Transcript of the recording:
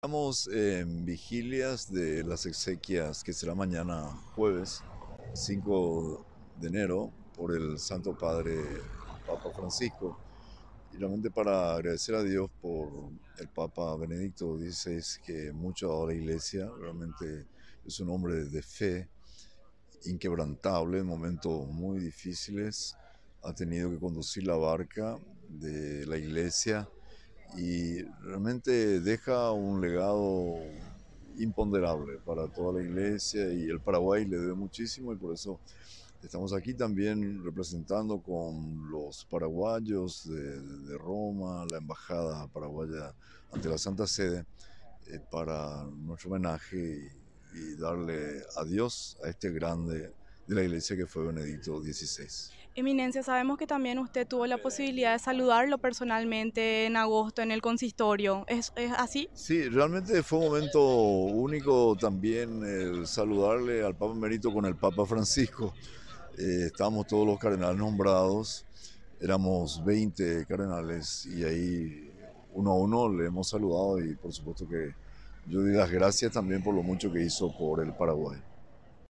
Estamos en vigilias de las exequias que será mañana jueves 5 de enero por el Santo Padre Papa Francisco. Y realmente para agradecer a Dios por el Papa Benedicto XVI que mucho ha dado a la iglesia, realmente es un hombre de fe inquebrantable en momentos muy difíciles, ha tenido que conducir la barca de la iglesia y realmente deja un legado imponderable para toda la iglesia y el Paraguay le debe muchísimo y por eso estamos aquí también representando con los paraguayos de, Roma, la embajada paraguaya ante la Santa Sede eh, para nuestro homenaje y, y darle adiós a este grande de la iglesia que fue Benedicto XVI. Eminencia, sabemos que también usted tuvo la posibilidad de saludarlo personalmente en agosto en el consistorio. ¿Es, así? Sí, realmente fue un momento único también el eh, saludarle al Papa Merito con el Papa Francisco. Eh, estábamos todos los cardenales nombrados, éramos 20 cardenales y ahí uno a uno le hemos saludado y por supuesto que yo di las gracias también por lo mucho que hizo por el Paraguay.